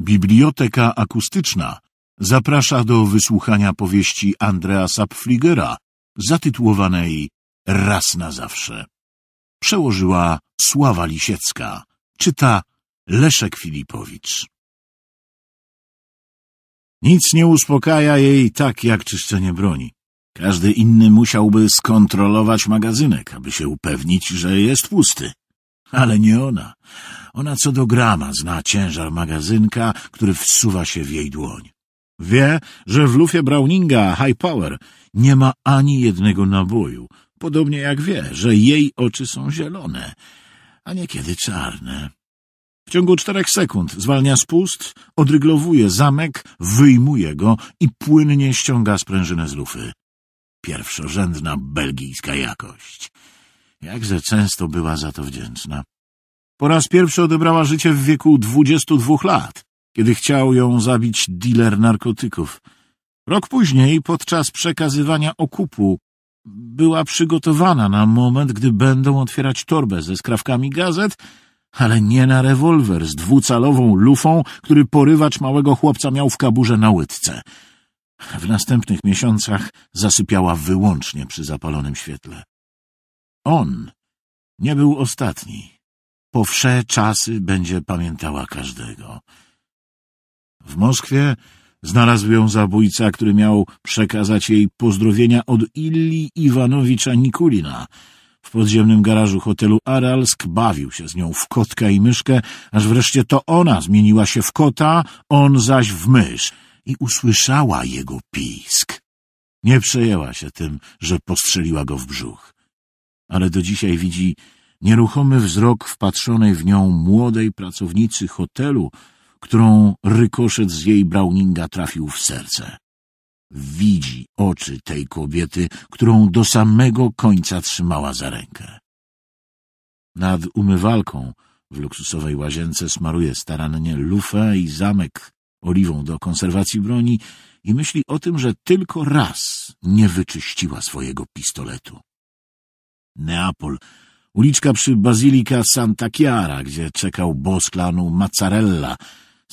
Biblioteka akustyczna zaprasza do wysłuchania powieści Andrea Sapfligera, zatytułowanej Raz na zawsze. Przełożyła Sława Lisiecka. Czyta Leszek Filipowicz. Nic nie uspokaja jej tak jak czyszczenie broni. Każdy inny musiałby skontrolować magazynek, aby się upewnić, że jest pusty. Ale nie ona. Ona co do grama zna ciężar magazynka, który wsuwa się w jej dłoń. Wie, że w lufie Browninga High Power nie ma ani jednego naboju, podobnie jak wie, że jej oczy są zielone, a niekiedy czarne. W ciągu czterech sekund zwalnia spust, odryglowuje zamek, wyjmuje go i płynnie ściąga sprężynę z lufy. Pierwszorzędna belgijska jakość. Jakże często była za to wdzięczna. Po raz pierwszy odebrała życie w wieku 22 lat, kiedy chciał ją zabić dealer narkotyków. Rok później, podczas przekazywania okupu, była przygotowana na moment, gdy będą otwierać torbę ze skrawkami gazet, ale nie na rewolwer z dwucalową lufą, który porywacz małego chłopca miał w kaburze na łydce. W następnych miesiącach zasypiała wyłącznie przy zapalonym świetle. On nie był ostatni po wsze czasy będzie pamiętała każdego. W Moskwie znalazł ją zabójca, który miał przekazać jej pozdrowienia od Illi Iwanowicza Nikulina. W podziemnym garażu hotelu Aralsk bawił się z nią w kotka i myszkę, aż wreszcie to ona zmieniła się w kota, on zaś w mysz i usłyszała jego pisk. Nie przejęła się tym, że postrzeliła go w brzuch. Ale do dzisiaj widzi Nieruchomy wzrok wpatrzonej w nią młodej pracownicy hotelu, którą rykoszet z jej Browninga trafił w serce. Widzi oczy tej kobiety, którą do samego końca trzymała za rękę. Nad umywalką w luksusowej łazience smaruje starannie lufę i zamek oliwą do konserwacji broni i myśli o tym, że tylko raz nie wyczyściła swojego pistoletu. Neapol Uliczka przy Bazilika Santa Chiara, gdzie czekał boss klanu Mazzarella,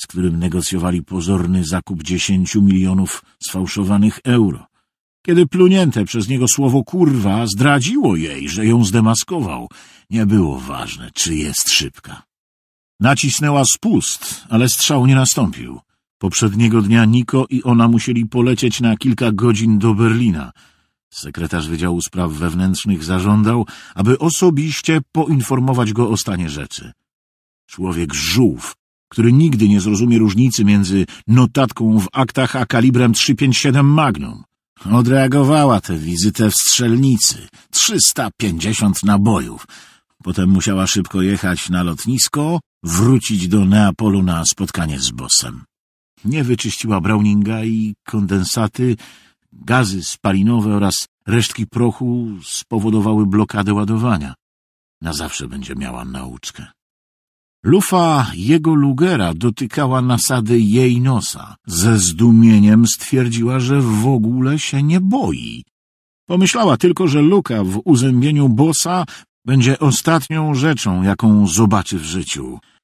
z którym negocjowali pozorny zakup dziesięciu milionów sfałszowanych euro. Kiedy plunięte przez niego słowo kurwa zdradziło jej, że ją zdemaskował, nie było ważne, czy jest szybka. Nacisnęła spust, ale strzał nie nastąpił. Poprzedniego dnia Niko i ona musieli polecieć na kilka godzin do Berlina — Sekretarz Wydziału Spraw Wewnętrznych zażądał, aby osobiście poinformować go o stanie rzeczy. Człowiek żółw, który nigdy nie zrozumie różnicy między notatką w aktach a kalibrem 357 Magnum. Odreagowała tę wizytę w strzelnicy. 350 nabojów. Potem musiała szybko jechać na lotnisko, wrócić do Neapolu na spotkanie z Bosem. Nie wyczyściła Browninga i kondensaty Gazy spalinowe oraz resztki prochu spowodowały blokadę ładowania. Na zawsze będzie miała nauczkę. Lufa jego Lugera dotykała nasady jej nosa. Ze zdumieniem stwierdziła, że w ogóle się nie boi. Pomyślała tylko, że luka w uzębieniu bosa będzie ostatnią rzeczą, jaką zobaczy w życiu.